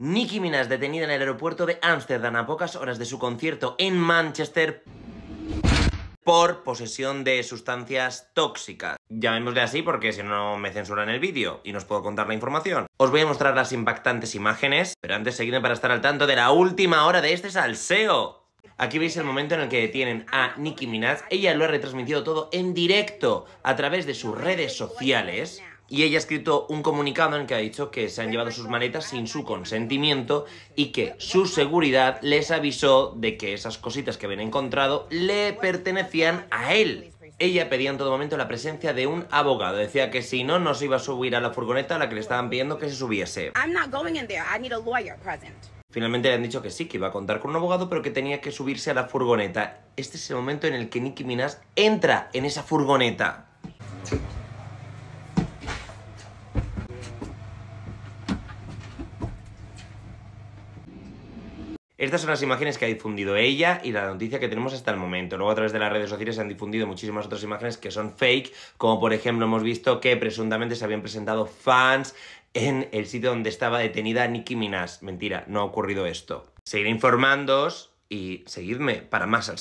Nicki Minaj detenida en el aeropuerto de Ámsterdam a pocas horas de su concierto en Manchester por posesión de sustancias tóxicas. Llamémosle así porque si no me censuran el vídeo y no os puedo contar la información. Os voy a mostrar las impactantes imágenes, pero antes seguidme para estar al tanto de la última hora de este salseo. Aquí veis el momento en el que detienen a Nicki Minaj. Ella lo ha retransmitido todo en directo a través de sus redes sociales y ella ha escrito un comunicado en el que ha dicho que se han llevado sus maletas sin su consentimiento y que su seguridad les avisó de que esas cositas que habían encontrado le pertenecían a él. Ella pedía en todo momento la presencia de un abogado. Decía que si no, no se iba a subir a la furgoneta a la que le estaban pidiendo que se subiese. Finalmente le han dicho que sí, que iba a contar con un abogado, pero que tenía que subirse a la furgoneta. Este es el momento en el que Nicki Minaj entra en esa furgoneta. Estas son las imágenes que ha difundido ella y la noticia que tenemos hasta el momento. Luego a través de las redes sociales se han difundido muchísimas otras imágenes que son fake, como por ejemplo hemos visto que presuntamente se habían presentado fans en el sitio donde estaba detenida Nicki Minaj. Mentira, no ha ocurrido esto. Seguiré informándoos y seguidme para más al